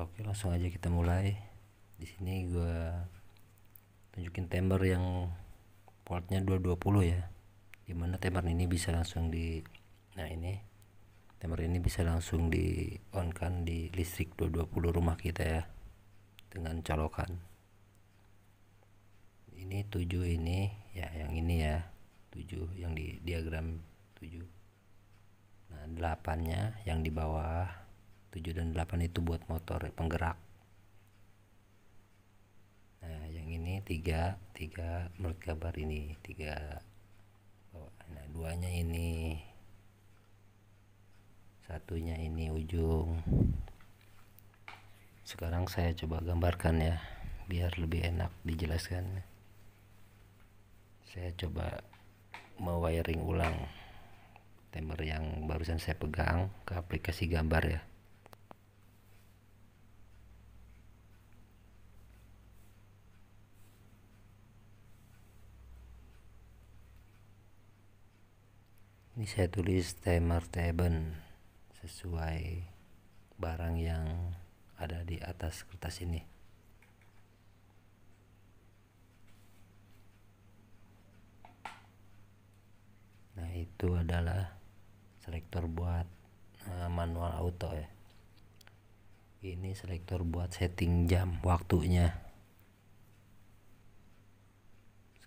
Oke, langsung aja kita mulai. Di sini gua tunjukin temper yang voltnya 220 ya. Dimana temper ini bisa langsung di nah ini timer ini bisa langsung di on kan di listrik 220 rumah kita ya dengan colokan ini 7 ini ya yang ini ya 7 yang di diagram 7 nah 8 nya yang di bawah 7 dan 8 itu buat motor penggerak nah yang ini 3 3 menurut gambar ini 3 nah duanya ini satunya ini ujung sekarang saya coba gambarkan ya biar lebih enak dijelaskan saya coba mewiring ulang timer yang barusan saya pegang ke aplikasi gambar ya ini saya tulis timer table sesuai barang yang ada di atas kertas ini nah itu adalah selektor buat uh, manual auto ya ini selektor buat setting jam waktunya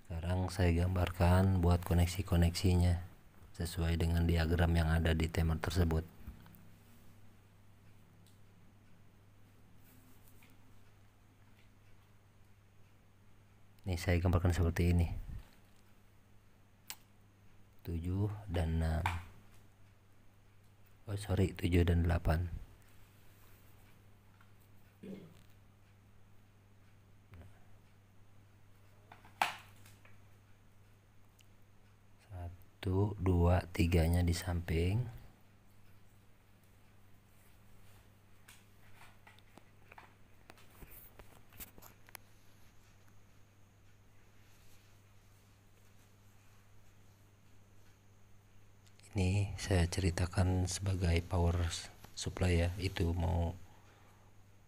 sekarang saya gambarkan buat koneksi-koneksinya sesuai dengan diagram yang ada di tema tersebut. Nih saya gambarkan seperti ini. 7 dan 6. Oh sorry, 7 dan 8. satu dua tiganya di samping ini saya ceritakan sebagai power supply ya itu mau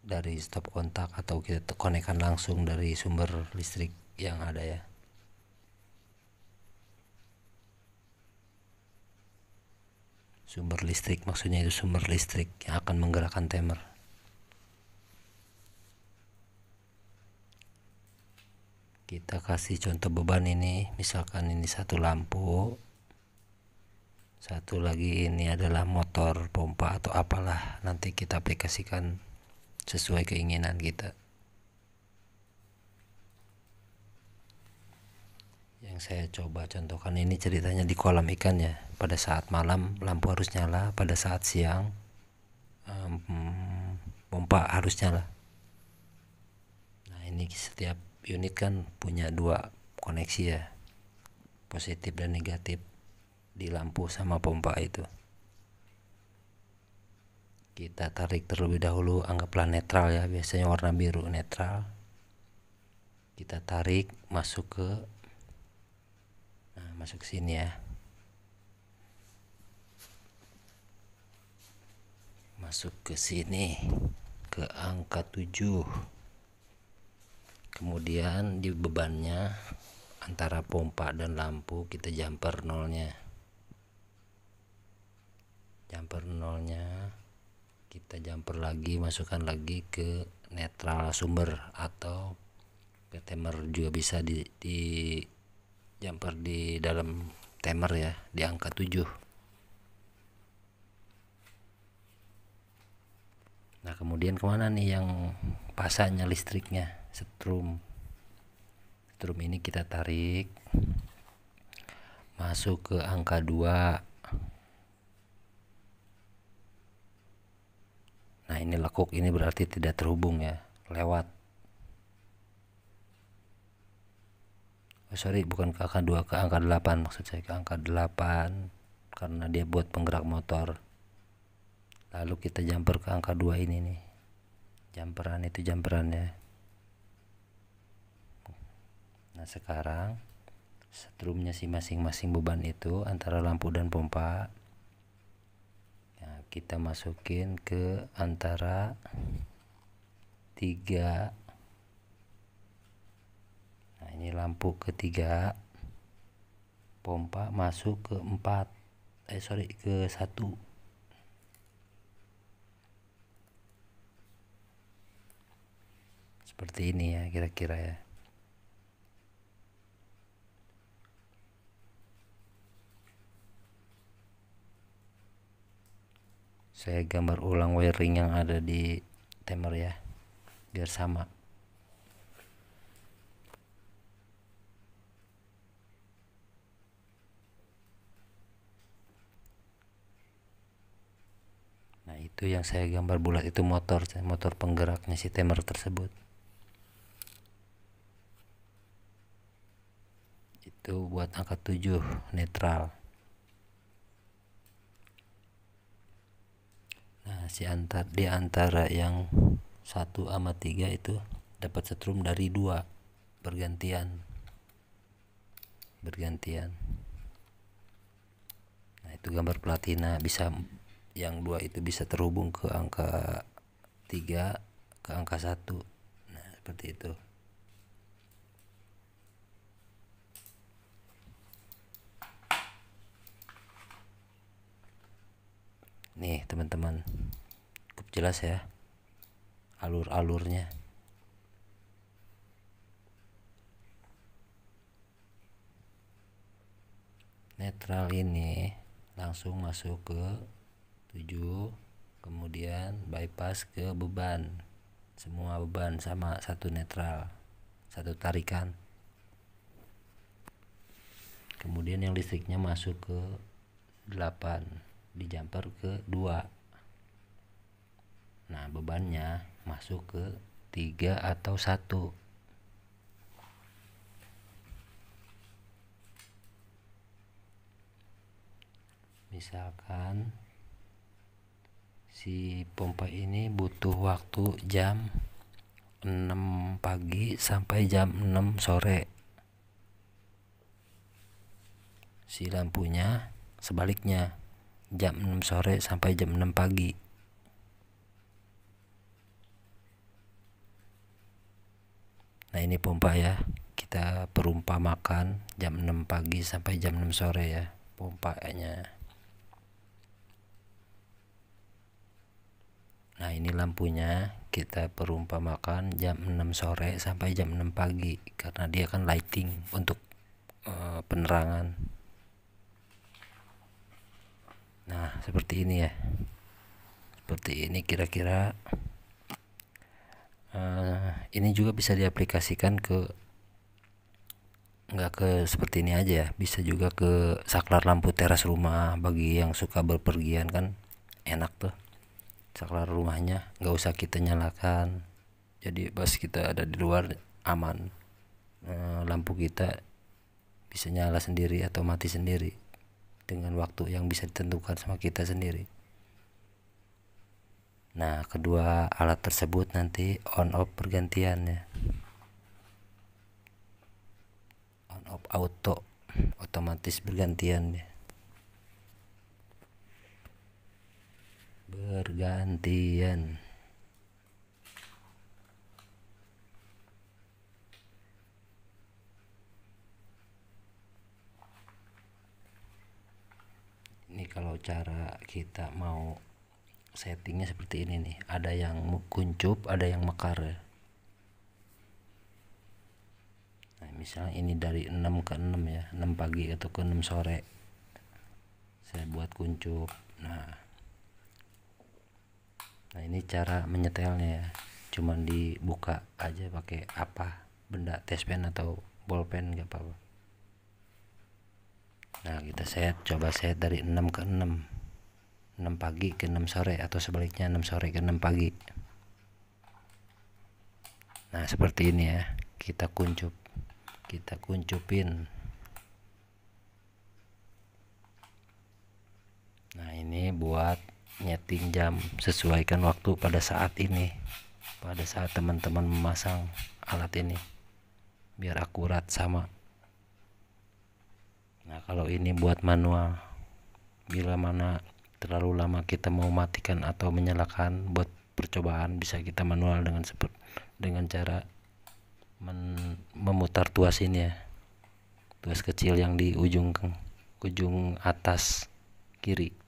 dari stop kontak atau kita konekkan langsung dari sumber listrik yang ada ya sumber listrik maksudnya itu sumber listrik yang akan menggerakkan timer kita kasih contoh beban ini misalkan ini satu lampu satu lagi ini adalah motor pompa atau apalah nanti kita aplikasikan sesuai keinginan kita yang saya coba contohkan ini ceritanya di kolam ikan ya pada saat malam lampu harus nyala pada saat siang um, pompa harus nyala nah ini setiap unit kan punya dua koneksi ya positif dan negatif di lampu sama pompa itu kita tarik terlebih dahulu anggaplah netral ya biasanya warna biru netral kita tarik masuk ke masuk ke sini ya masuk ke sini ke angka 7 kemudian di bebannya antara pompa dan lampu kita jumper nolnya jumper nolnya kita jumper lagi masukkan lagi ke netral sumber atau ke timer juga bisa di, di jumper di dalam timer ya di angka 7 nah kemudian kemana nih yang pasanya listriknya setrum setrum ini kita tarik masuk ke angka 2 nah ini lekuk ini berarti tidak terhubung ya lewat Eh, sorry bukan ke angka 2 ke angka 8 maksud saya ke angka 8 karena dia buat penggerak motor lalu kita jumper ke angka 2 ini nih jumperan itu jumperannya nah sekarang setrumnya si masing-masing beban itu antara lampu dan pompa nah, kita masukin ke antara tiga lampu ketiga pompa masuk ke empat eh sorry ke satu seperti ini ya kira-kira ya saya gambar ulang wiring yang ada di timer ya biar sama itu yang saya gambar bulat itu motor motor penggeraknya si timer tersebut itu buat angka 7 netral nah si antar di antara yang satu sama tiga itu dapat setrum dari dua bergantian bergantian nah itu gambar platina bisa yang dua itu bisa terhubung ke angka tiga ke angka satu, nah seperti itu nih teman-teman cukup jelas ya alur-alurnya netral ini langsung masuk ke 7 kemudian bypass ke beban semua beban sama satu netral satu tarikan kemudian yang listriknya masuk ke 8 di jumper ke 2 nah bebannya masuk ke 3 atau 1 misalkan si pompa ini butuh waktu jam 6 pagi sampai jam 6 sore si lampunya sebaliknya jam 6 sore sampai jam 6 pagi nah ini pompa ya kita perumpamakan jam 6 pagi sampai jam 6 sore ya pompanya Nah ini lampunya kita perumpamakan jam 6 sore sampai jam 6 pagi karena dia kan lighting untuk uh, penerangan. Nah seperti ini ya, seperti ini kira-kira. Uh, ini juga bisa diaplikasikan ke nggak ke seperti ini aja ya. bisa juga ke saklar lampu teras rumah bagi yang suka berpergian kan enak tuh saklar rumahnya nggak usah kita nyalakan jadi pas kita ada di luar aman eh, lampu kita bisa nyala sendiri atau mati sendiri dengan waktu yang bisa ditentukan sama kita sendiri nah kedua alat tersebut nanti on off pergantiannya on off auto otomatis bergantian ya bergantian ini kalau cara kita mau settingnya seperti ini nih ada yang kuncup ada yang mekar nah misalnya ini dari 6 ke 6 ya 6 pagi atau ke 6 sore saya buat kuncup nah nah ini cara menyetelnya ya cuman dibuka aja pakai apa benda test pen atau bolpen gak apa-apa nah kita set coba set dari 6 ke 6 6 pagi ke 6 sore atau sebaliknya 6 sore ke 6 pagi nah seperti ini ya kita kuncup kita kuncupin nah ini buat nyeting jam sesuaikan waktu pada saat ini pada saat teman-teman memasang alat ini biar akurat sama nah kalau ini buat manual bila mana terlalu lama kita mau matikan atau menyalakan buat percobaan bisa kita manual dengan seperti dengan cara men, memutar tuas ini ya tuas kecil yang di ujung ujung atas kiri